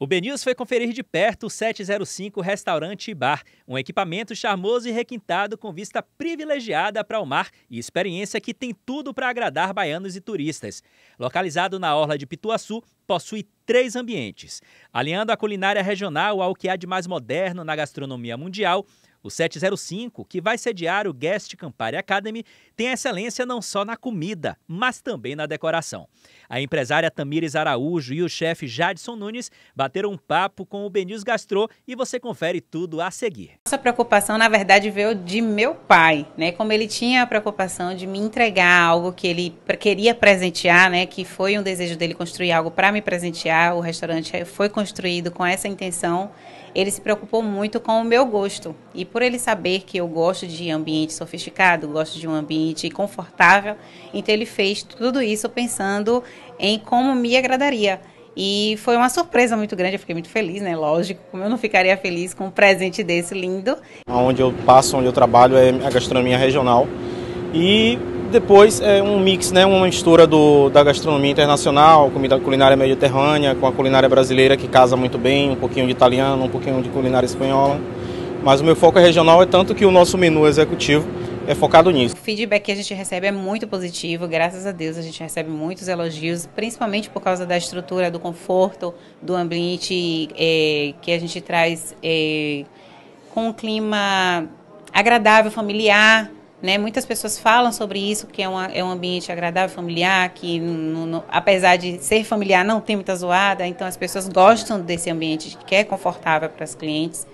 O Benils foi conferir de perto o 705 Restaurante e Bar, um equipamento charmoso e requintado com vista privilegiada para o mar e experiência que tem tudo para agradar baianos e turistas. Localizado na orla de Pituaçu, possui três ambientes. Alinhando a culinária regional ao que há de mais moderno na gastronomia mundial, o 705, que vai sediar o Guest Campari Academy, tem excelência não só na comida, mas também na decoração. A empresária Tamires Araújo e o chefe Jadson Nunes bateram um papo com o Benils Gastro e você confere tudo a seguir. Nossa preocupação, na verdade, veio de meu pai, né? Como ele tinha a preocupação de me entregar algo que ele queria presentear, né? Que foi um desejo dele construir algo para me presentear. O restaurante foi construído com essa intenção. Ele se preocupou muito com o meu gosto e por ele saber que eu gosto de ambiente sofisticado, gosto de um ambiente confortável, então ele fez tudo isso pensando em como me agradaria. E foi uma surpresa muito grande, eu fiquei muito feliz, né? Lógico, como eu não ficaria feliz com um presente desse lindo. Onde eu passo, onde eu trabalho é a gastronomia regional. E depois é um mix, né, uma mistura do, da gastronomia internacional, comida culinária mediterrânea com a culinária brasileira que casa muito bem, um pouquinho de italiano, um pouquinho de culinária espanhola. Mas o meu foco é regional, é tanto que o nosso menu executivo é focado nisso. O feedback que a gente recebe é muito positivo, graças a Deus a gente recebe muitos elogios, principalmente por causa da estrutura, do conforto, do ambiente é, que a gente traz é, com um clima agradável, familiar. Né? Muitas pessoas falam sobre isso, que é, uma, é um ambiente agradável, familiar, que no, no, apesar de ser familiar, não tem muita zoada, então as pessoas gostam desse ambiente que é confortável para os clientes.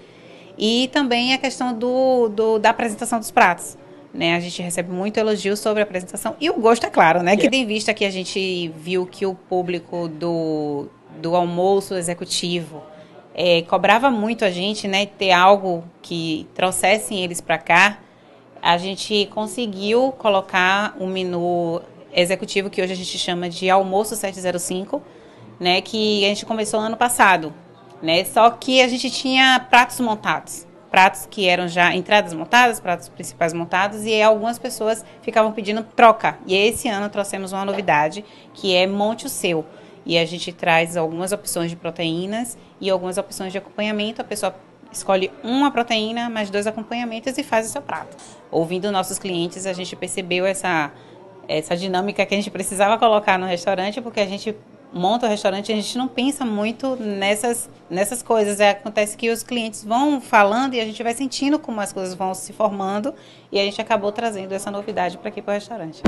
E também a questão do, do da apresentação dos pratos. Né, a gente recebe muito elogio sobre a apresentação e o gosto, é claro, né? Que tem é. vista que a gente viu que o público do, do almoço executivo é, cobrava muito a gente, né? Ter algo que trouxessem eles para cá. A gente conseguiu colocar um menu executivo que hoje a gente chama de almoço 705, né? Que a gente começou ano passado né? Só que a gente tinha pratos montados. Pratos que eram já entradas montadas, pratos principais montados, e algumas pessoas ficavam pedindo troca. E esse ano trouxemos uma novidade, que é Monte o Seu. E a gente traz algumas opções de proteínas e algumas opções de acompanhamento. A pessoa escolhe uma proteína, mais dois acompanhamentos e faz o seu prato. Ouvindo nossos clientes, a gente percebeu essa, essa dinâmica que a gente precisava colocar no restaurante, porque a gente monta o restaurante, a gente não pensa muito nessas, nessas coisas. É, acontece que os clientes vão falando e a gente vai sentindo como as coisas vão se formando e a gente acabou trazendo essa novidade para aqui para o restaurante.